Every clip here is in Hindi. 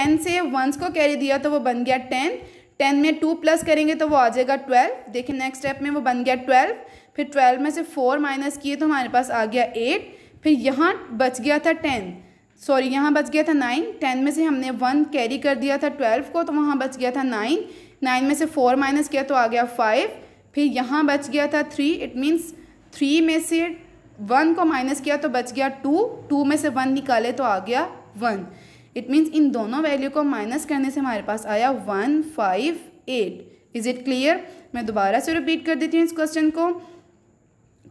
टेन से वंस को कैरी दिया तो वो बन गया टेन टेन में टू प्लस करेंगे तो वो आ जाएगा ट्वेल्व देखिए नेक्स्ट स्टेप में वो बन गया ट्वेल्व फिर ट्वेल्व में से फोर माइनस किए तो हमारे पास आ गया एट फिर यहाँ बच गया था टेन सॉरी यहाँ बच गया था नाइन टेन में से हमने वन कैरी कर दिया था ट्वेल्व को तो वहाँ बच गया था नाइन नाइन में से फोर माइनस किया तो आ गया फाइव फिर यहाँ बच गया था थ्री इट मीन्स थ्री में से वन को माइनस किया तो बच गया टू टू में से वन निकाले तो आ गया वन इट मीन्स इन दोनों वैल्यू को माइनस करने से हमारे पास आया one five eight is it clear मैं दोबारा से रिपीट कर देती हूँ इस क्वेश्चन को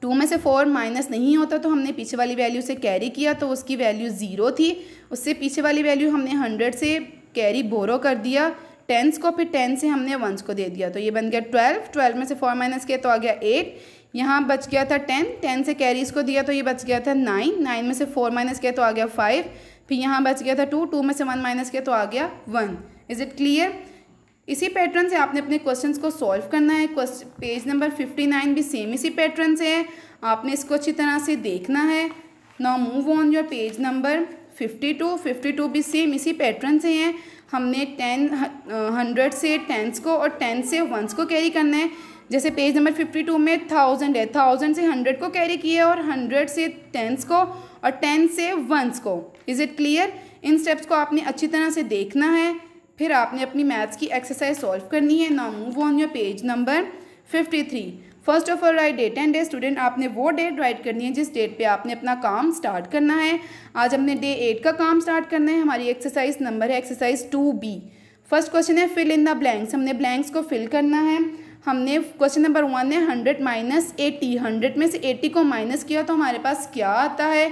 टू में से फोर माइनस नहीं होता तो हमने पीछे वाली वैल्यू से कैरी किया तो उसकी वैल्यू ज़ीरो थी उससे पीछे वाली वैल्यू हमने हंड्रेड से कैरी बोरो कर दिया टेंस को फिर टेन से हमने वंस को दे दिया तो ये बन गया ट्वेल्व ट्वेल्व में से फोर माइनस किया तो आ गया एट यहाँ बच गया था टेन टेन से कैरी इसको दिया तो ये बच गया था नाइन नाइन में से फोर माइनस किया तो आ गया फाइव फिर यहाँ बच गया था टू टू में से वन माइनस किया तो आ गया वन इज़ इट क्लियर इसी पैटर्न से आपने अपने क्वेश्चंस को सॉल्व करना है पेज नंबर फिफ्टी नाइन भी सेम इसी पैटर्न से है आपने इसको अच्छी तरह से देखना है now move on your page number fifty two fifty two भी सेम इसी पैटर्न से हैं हमने टेन हंड्रेड uh, से टेंस को और टेन से वंस को कैरी करना है जैसे पेज नंबर फिफ्टी टू में थाउजेंड है थाउजेंड से हंड्रेड को कैरी किया और हंड्रेड से टेंस को और टेन से वंस को इज़ इट क्लियर इन स्टेप्स को आपने अच्छी तरह से देखना है फिर आपने अपनी मैथ्स की एक्सरसाइज सॉल्व करनी है now move on your page number fifty three first of all right date and day student आपने वो डेट राइट करनी है जिस डेट पे आपने अपना काम स्टार्ट करना है आज हमने डे एट का काम स्टार्ट करना है हमारी एक्सरसाइज नंबर है exercise two B first question है फिल इन द ब्लैंक्स हमने ब्लैंक्स को फिल करना है हमने क्वेश्चन नंबर वन है हंड्रेड माइनस एटी हंड्रेड में से एटी को माइनस किया तो हमारे पास क्या आता है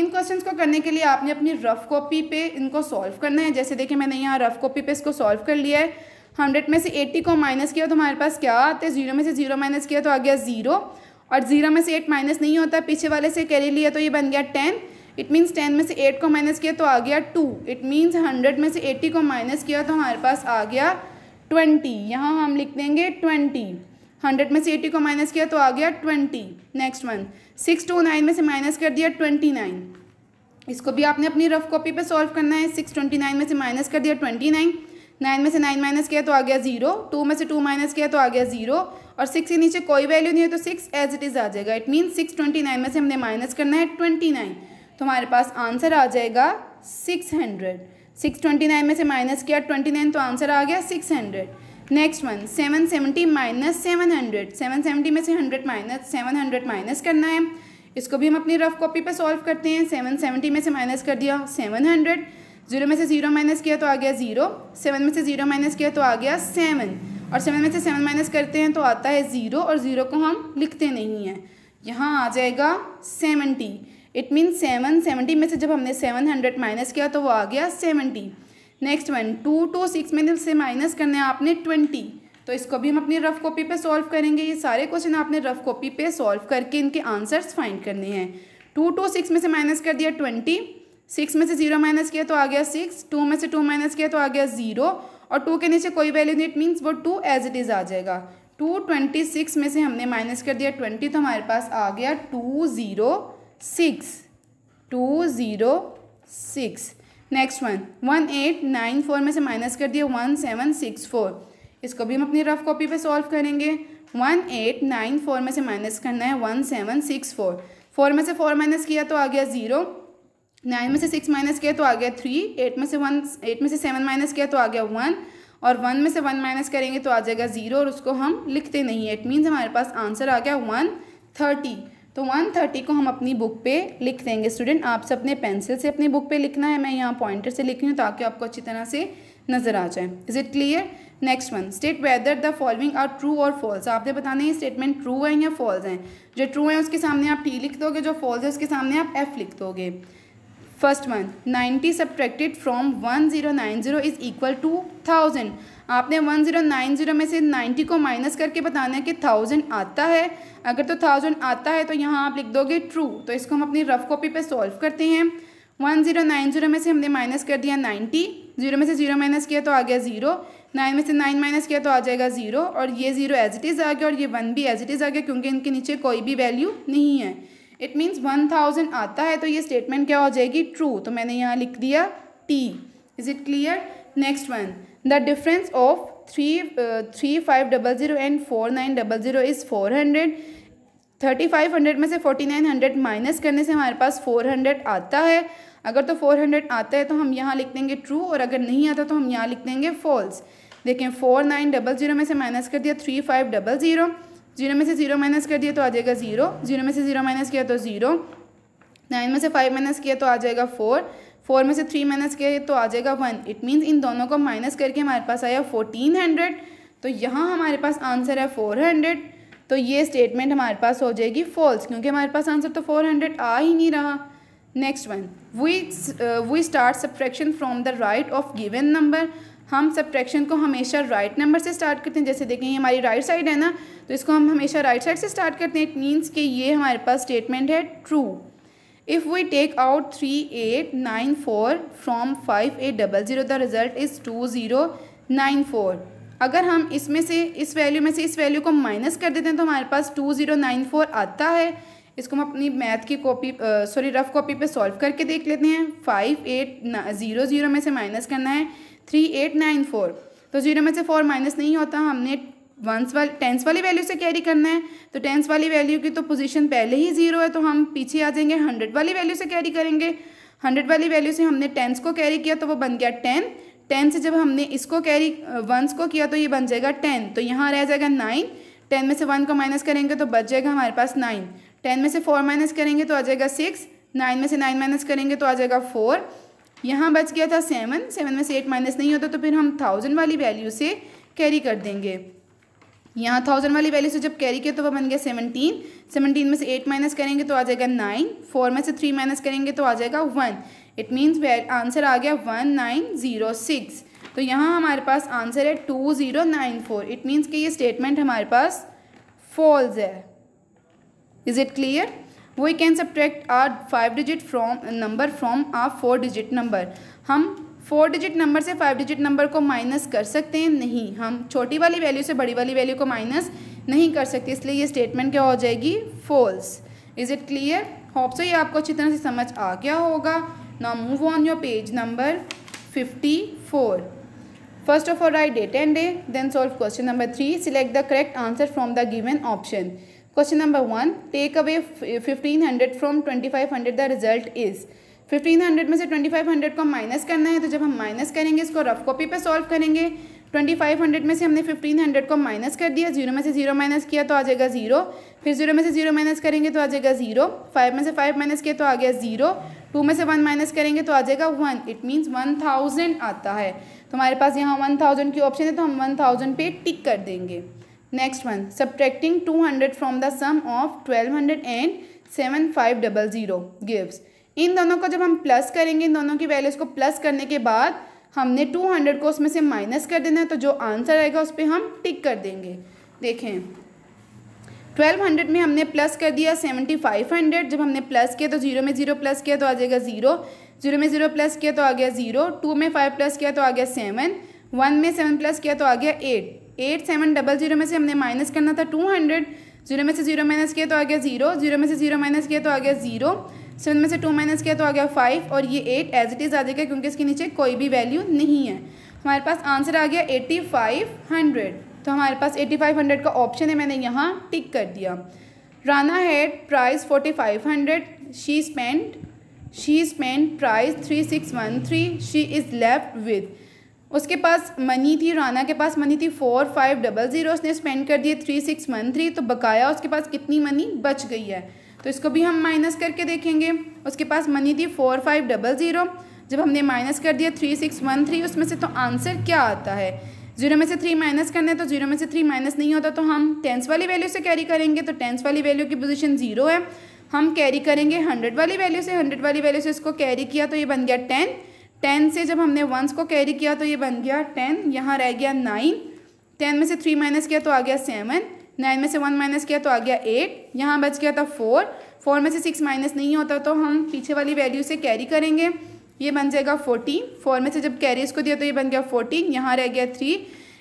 इन क्वेश्चंस को करने के लिए आपने अपनी रफ़ कॉपी पे इनको सॉल्व करना है जैसे देखिए मैंने यहाँ रफ़ कॉपी पे इसको सॉल्व कर लिया है हंड्रेड में से एट्टी को माइनस किया तो हमारे पास क्या आते हैं जीरो में से जीरो माइनस किया तो आ गया ज़ीरो और ज़ीरो में से एट माइनस नहीं होता पीछे वाले से कैरी लिया तो ये बन गया टेन इट मीन्स टेन में से एट को माइनस किया तो आ गया टू इट मीन्स हंड्रेड में से एट्टी को माइनस किया तो हमारे पास आ गया ट्वेंटी यहाँ हम लिख देंगे ट्वेंटी हंड्रेड में से एटी को माइनस किया तो आ गया twenty next one six two nine में से माइनस कर दिया ट्वेंटी नाइन इसको भी आपने अपनी रफ कॉपी पे सॉल्व करना है सिक्स ट्वेंटी नाइन में से माइनस कर दिया ट्वेंटी नाइन नाइन में से नाइन माइनस किया तो आ गया जीरो टू में से टू माइनस किया तो आ गया जीरो और सिक्स के नीचे कोई वैल्यू नहीं है तो सिक्स एज इट इज़ आ जाएगा it mean six twenty nine में से हमने माइनस करना है ट्वेंटी नाइन तो हमारे पास आंसर आ जाएगा six hundred six twenty nine में से माइनस किया ट्वेंटी नाइन तो आंसर आ गया six hundred next one seven seventy minus seven hundred seven seventy में से hundred minus seven hundred minus करना है इसको भी हम अपनी रफ कॉपी पर सॉल्व करते हैं सेवन सेवेंटी में से माइनस कर दिया सेवन हंड्रेड जीरो में से जीरो माइनस किया तो आ गया जीरो सेवन में से जीरो माइनस किया तो आ गया सेवन और सेवन में से सेवन माइनस करते हैं तो आता है ज़ीरो और ज़ीरो को हम लिखते नहीं हैं यहाँ आ जाएगा seventy it mean seven seventy में से जब हमने सेवन हंड्रेड माइनस किया तो वो आ गया seventy next one two two six में से माइनस करने हैं आपने ट्वेंटी तो इसको भी हम अपनी रफ कॉपी पे सॉल्व करेंगे ये सारे क्वेश्चन आपने रफ कॉपी पे सॉल्व करके इनके आंसर्स फाइंड करने हैं टू टू सिक्स में से माइनस कर दिया ट्वेंटी सिक्स में से जीरो माइनस किया तो आ गया सिक्स टू में से टू माइनस किया तो आ गया ज़ीरो और टू के नीचे कोई वैल्यू नहीं इट मीन्स वो टू एज इट इज़ आ जाएगा टू ट्वेंटी सिक्स में से हमने माइनस कर दिया ट्वेंटी तो हमारे पास आ गया two zero six two zero six next one one eight nine four में से माइनस कर दिया वन सेवन सिक्स फोर इसको भी हम अपनी रफ कॉपी पे सॉल्व करेंगे वन एट नाइन फोर में से माइनस करना है one seven six four four में से फोर माइनस किया तो आ गया ज़ीरो नाइन में से सिक्स माइनस किया तो आ गया थ्री एट में से वन एट में से सेवन माइनस किया तो आ गया वन और वन में से वन माइनस करेंगे तो आ जाएगा ज़ीरो और उसको हम लिखते नहीं है इट मीन्स हमारे पास आंसर आ गया वन थर्टी तो 130 को हम अपनी बुक पे लिख देंगे स्टूडेंट आप सब अपने पेंसिल से अपनी बुक पे लिखना है मैं यहाँ पॉइंटर से लिख रही हूँ ताकि आपको अच्छी तरह से नजर आ जाए is it clear next one state whether the following are true और फॉल्स आपने बताना ये स्टेटमेंट ट्रू है या फॉल्स हैं जो ट्रू है उसके सामने आप टी लिख दोगे जो फॉल्स है उसके सामने आप एफ लिख दोगे first one ninety subtracted from one zero nine zero is equal to thousand आपने वन जीरो नाइन जीरो में से नाइन्टी को माइनस करके बताना है कि थाउजेंड आता है अगर तो थाउजेंड आता है तो यहाँ आप लिख दोगे ट्रू तो इसको हम अपनी रफ कॉपी पे सॉल्व करते हैं वन जीरो नाइन जीरो में से हमने माइनस कर दिया नाइन्टी जीरो में से जीरो माइनस किया तो आ गया जीरो नाइन में से नाइन माइनस किया तो आ जाएगा जीरो और ये जीरो एज इट इज़ आ गया और ये वन भी एज इट इज़ आ गया क्योंकि इनके नीचे कोई भी वैल्यू नहीं है इट मीन्स वन थाउजेंड आता है तो ये स्टेटमेंट क्या हो जाएगी ट्रू तो मैंने यहाँ लिख दिया T is it clear next one the difference of three three five double zero and four nine double zero is four hundred thirty five hundred में से फोर्टी नाइन हंड्रेड माइनस करने से हमारे पास फोर हंड्रेड आता है अगर तो फोर हंड्रेड आता है तो हम यहाँ लिख देंगे ट्रू और अगर नहीं आता तो हम यहाँ लिख देंगे फॉल्स देखें फोर नाइन डबल ज़ीरो में से माइनस कर दिया three five double zero zero में से जीरो माइनस कर दिया तो आ जाएगा जीरो जीरो में से जीरो माइनस किया तो जीरो नाइन में से फाइव माइनस किया तो आ जाएगा फोर फोर में से थ्री माइनस किया तो आ जाएगा वन इट मीन्स इन दोनों को माइनस करके हमारे पास आया फोर्टीन हंड्रेड तो यहाँ हमारे पास आंसर है फोर हंड्रेड तो ये स्टेटमेंट हमारे पास हो जाएगी फॉल्स क्योंकि हमारे पास आंसर तो फोर हंड्रेड आ ही नहीं रहा next one we we start subtraction from the right of given number हम सब्ट्रैक्शन को हमेशा राइट नंबर से स्टार्ट करते हैं जैसे देखें ये हमारी राइट साइड है ना तो इसको हम हमेशा राइट साइड से स्टार्ट करते हैं इट मीन्स कि ये हमारे पास स्टेटमेंट है true if we take out three eight nine four from five eight double zero the result is two zero nine four अगर हम इसमें से इस वैल्यू में से इस वैल्यू को माइनस कर देते हैं तो हमारे पास टू ज़ीरो नाइन फोर आता है इसको हम अपनी मैथ की कॉपी सॉरी रफ कॉपी पे सॉल्व करके देख लेते हैं फाइव एट ज़ीरो ज़ीरो में से माइनस करना है थ्री एट नाइन फोर तो जीरो में से फोर माइनस नहीं होता हमने वंस वाले टेंस वाली वैल्यू से कैरी करना है तो टेंस वाली वैल्यू की तो पोजीशन पहले ही जीरो है तो हम पीछे आ जाएंगे हंड्रेड वाली वैल्यू से कैरी करेंगे हंड्रेड वाली वैल्यू से हमने टेंस को कैरी किया तो वो बन गया टेन टेन से जब हमने इसको कैरी वंस को किया तो ये बन जाएगा टेन तो यहाँ रह जाएगा नाइन टेन में से वन को माइनस करेंगे तो बच जाएगा हमारे पास नाइन टेन में से फोर माइनस करेंगे तो आ जाएगा सिक्स नाइन में से नाइन माइनस करेंगे तो आ जाएगा फोर यहाँ बच गया था सेवन सेवन में से एट माइनस नहीं होता तो फिर हम थाउजेंड वाली वैल्यू से कैरी कर देंगे यहाँ थाउजेंड वाली वैल्यू से जब कैरी किया तो वह बन गया सेवनटीन सेवनटीन में से एट माइनस करेंगे तो आ जाएगा नाइन फोर में से थ्री माइनस करेंगे तो आ जाएगा वन इट मीन्स आंसर आ गया वन नाइन ज़ीरो सिक्स तो यहाँ हमारे पास आंसर है two zero nine four it means कि ये स्टेटमेंट हमारे पास फॉल्स है is it clear we can subtract a five digit from number from a four digit number हम फोर डिजिट नंबर से फाइव डिजिट नंबर को माइनस कर सकते हैं नहीं हम छोटी वाली वैल्यू से बड़ी वाली वैल्यू को माइनस नहीं कर सकते इसलिए ये स्टेटमेंट क्या हो जाएगी false is it clear hope so ये आपको अच्छी तरह से समझ आ गया होगा ना move on your page number fifty four first of all right date and day then solve question number three select the correct answer from the given option question number one take away fifteen hundred from twenty five hundred the result is fifteen hundred में से ट्वेंटी फाइव हंड्रेड को माइनस करना है तो जब हम माइनस करेंगे इसको रफ कॉपी पे सॉल्व करेंगे ट्वेंटी फाइव हंड्रेड में से हमने फिफ्टीन हंड्रेड को माइनस कर दिया जीरो में से जीरो माइनस किया तो आ जाएगा ज़ीरो फिर जीरो में से जीरो माइनस करेंगे तो आ जाएगा ज़ीरो फाइव में से फाइव माइनस किया तो आ गया ज़ीरो टू में से वन माइनस करेंगे तो आ जाएगा one it means one thousand आता है तो हमारे पास यहाँ वन थाउजेंड की ऑप्शन है तो हम वन थाउजेंड पे टिक कर देंगे next one subtracting two hundred from the sum of twelve hundred and seven five double zero gives इन दोनों को जब हम प्लस करेंगे इन दोनों की वैल्यूज़ को प्लस करने के बाद हमने टू हंड्रेड को उसमें से माइनस कर देना है तो जो आंसर आएगा उस पर हम टिक कर देंगे देखें ट्वेल्व हंड्रेड में हमने प्लस कर दिया सेवेंटी फाइव हंड्रेड जब हमने प्लस किया तो जीरो में जीरो प्लस किया तो आ जाएगा ज़ीरो जीरो में जीरो प्लस किया तो आ गया ज़ीरो टू में फाइव प्लस किया तो आ गया सेवन वन में सेवन प्लस किया तो आ गया eight eight seven double zero में से हमने माइनस करना था टू हंड्रेड जीरो में से जीरो माइनस किया तो आ गया जीरो जीरो में से जीरो माइनस किया तो आ गया जीरो सेवन में से टू माइनस किया तो आ गया फाइव और ये एट एज इट इज़ आ जाएगा क्योंकि इसके नीचे कोई भी वैल्यू नहीं है हमारे पास आंसर आ गया एटी फाइव हंड्रेड तो हमारे पास एटी फाइव हंड्रेड का ऑप्शन है मैंने यहाँ टिक कर दिया Rana had price forty five hundred she spend she spend price three six one three she is left with उसके पास मनी थी राना के पास मनी थी फोर फाइव डबल ज़ीरो उसने स्पेंड कर दिए थ्री सिक्स वन थ्री तो बकाया उसके पास कितनी मनी बच गई है तो इसको भी हम माइनस करके देखेंगे उसके पास मनी थी फोर फाइव डबल ज़ीरो जब हमने माइनस कर दिया थ्री सिक्स वन थ्री उसमें से तो आंसर क्या आता है जीरो में से थ्री माइनस करना है तो जीरो में से थ्री माइनस नहीं होता तो हम टेंस वाली वैल्यू से कैरी करेंगे तो टेंस वाली वैल्यू की पोजीशन जीरो है हम कैरी करेंगे हंड्रेड वाली वैल्यू से हंड्रेड वाली वैल्यू से इसको कैरी किया तो ये बन गया टेन टेन से जब हमने वंस को कैरी किया तो ये बन गया टेन यहाँ रह गया नाइन टेन में से थ्री माइनस किया तो आ गया सेवन नाइन में से वन माइनस किया तो आ गया एट यहाँ बच गया था फोर फोर में से सिक्स माइनस नहीं होता तो हम पीछे वाली वैल्यू से कैरी करेंगे ये बन जाएगा फोर्टीन फोर में से जब कैरी इसको दिया तो ये बन गया फोर्टीन यहाँ रह गया थ्री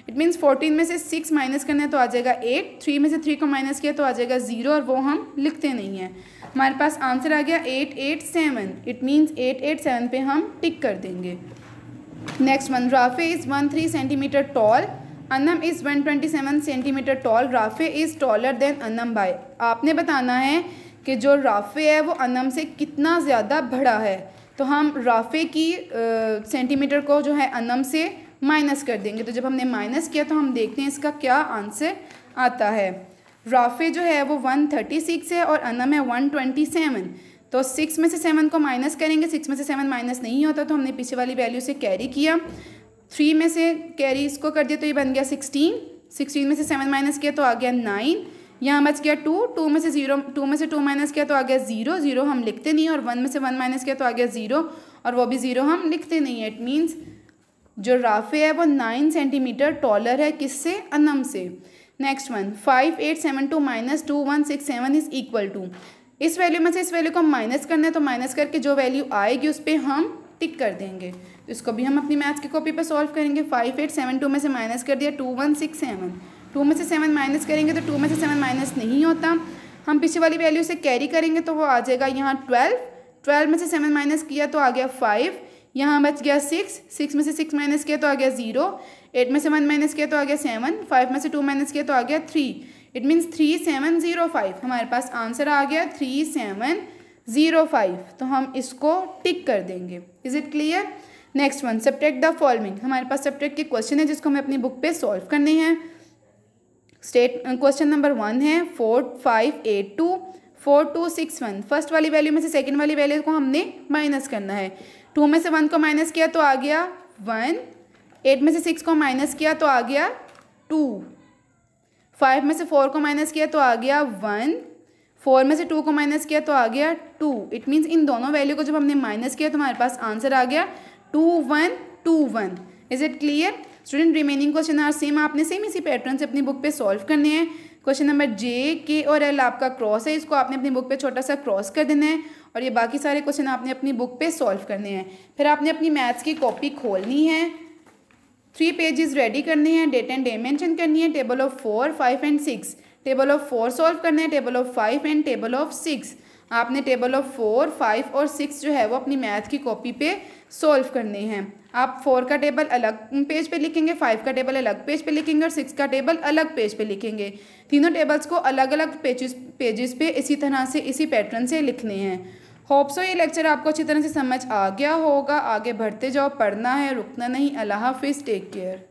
इट मीन्स फोर्टीन में से सिक्स माइनस करना है तो आ जाएगा एट थ्री में से थ्री को माइनस किया तो आ जाएगा ज़ीरो और वो हम लिखते नहीं हैं हमारे पास आंसर आ गया eight eight seven it means eight eight seven पे हम टिक कर देंगे next one Rafe is one three centimetre tall Anam is one twenty seven centimetre tall Rafe is taller than Anam by आपने बताना है कि जो राफे है वो अनम से कितना ज़्यादा बड़ा है तो हम राफे की सेंटीमीटर को जो है अनम से माइनस कर देंगे तो जब हमने माइनस किया तो हम देखते हैं इसका क्या आंसर आता है राफे जो है वो वन थर्टी सिक्स है और अनम है वन ट्वेंटी सेवन तो सिक्स में से सेवन को माइनस करेंगे सिक्स में से सेवन माइनस नहीं होता तो हमने पीछे वाली वैल्यू से कैरी किया थ्री में से कैरी इसको कर दिया तो ये बन गया सिक्सटीन सिक्सटीन में से सेवन माइनस किया तो आ गया नाइन यहाँ बच गया टू टू में से जीरो टू में से टू माइनस किया तो आ गया ज़ीरो ज़ीरो हम लिखते नहीं और वन में से वन माइनस किया तो आ गया ज़ीरो और वो भी ज़ीरो हम लिखते नहीं है इट मीन्स जो राफे है वो नाइन सेंटीमीटर टॉलर है किससे अनम से next one five eight seven two minus two one six seven is equal to इस वैल्यू में से इस वैल्यू को हम माइनस करना है तो माइनस करके जो वैल्यू आएगी उस पर हम टिक कर देंगे तो इसको भी हम अपनी मैथ्स की कॉपी पर सॉल्व करेंगे फाइव एट सेवन टू में से माइनस कर दिया two one six seven two में से सेवन माइनस करेंगे तो टू में से सेवन माइनस नहीं होता हम पीछे वाली वैल्यू से कैरी करेंगे तो वो आ जाएगा यहाँ ट्वेल्व ट्वेल्व में से सेवन माइनस किया तो आ गया फाइव यहाँ बच गया सिक्स सिक्स में से सिक्स माइनस किया तो आ गया जीरो एट में से वन माइनस किया तो आ गया सेवन फाइव में से टू माइनस किया तो आ गया three it means three seven zero five हमारे पास आंसर आ गया थ्री सेवन ज़ीरो फाइव तो हम इसको टिक कर देंगे is it clear next one subtract the following हमारे पास सब्टेक्ट के क्वेश्चन है जिसको हमें अपनी बुक पे सॉल्व करने हैं स्टेट क्वेश्चन नंबर वन है four five eight two four two six one first वाली वैल्यू में से सेकेंड वाली वैल्यू को हमने माइनस करना है टू में से वन को माइनस किया तो आ गया वन एट में से सिक्स को माइनस किया तो आ गया टू फाइव में से फोर को माइनस किया तो आ गया वन फोर में से टू को माइनस किया तो आ गया टू इट मीन्स इन दोनों वैल्यू को जब हमने माइनस किया तो हमारे पास आंसर आ गया two one two one is it clear student remaining question are same आपने सेम इसी पैटर्न से अपनी बुक पे सॉल्व करने हैं क्वेश्चन नंबर जे के और एल आपका क्रॉस है इसको आपने अपनी बुक पे छोटा सा क्रॉस कर देना है और ये बाकी सारे क्वेश्चन आपने अपनी बुक पे सॉल्व करने हैं फिर आपने अपनी मैथ्स की कॉपी खोलनी है थ्री पेजेस रेडी करने हैं डेट एंड डे मेंशन करनी है table of four five and six table of four solve करना है table of five and table of six आपने टेबल ऑफ फोर फाइव और सिक्स जो है वो अपनी मैथ की कॉपी पे सॉल्व करने हैं आप फोर का टेबल अलग पेज पे लिखेंगे फाइव का टेबल अलग पेज पे लिखेंगे और सिक्स का टेबल अलग पेज पे लिखेंगे तीनों टेबल्स को अलग अलग पेजेस पेजेस पे इसी तरह से इसी पैटर्न से लिखने हैं होप्सो ये लेक्चर आपको अच्छी तरह से समझ आ गया होगा आगे बढ़ते जाओ पढ़ना है रुकना नहीं अल्लाह हाफिज़ टेक केयर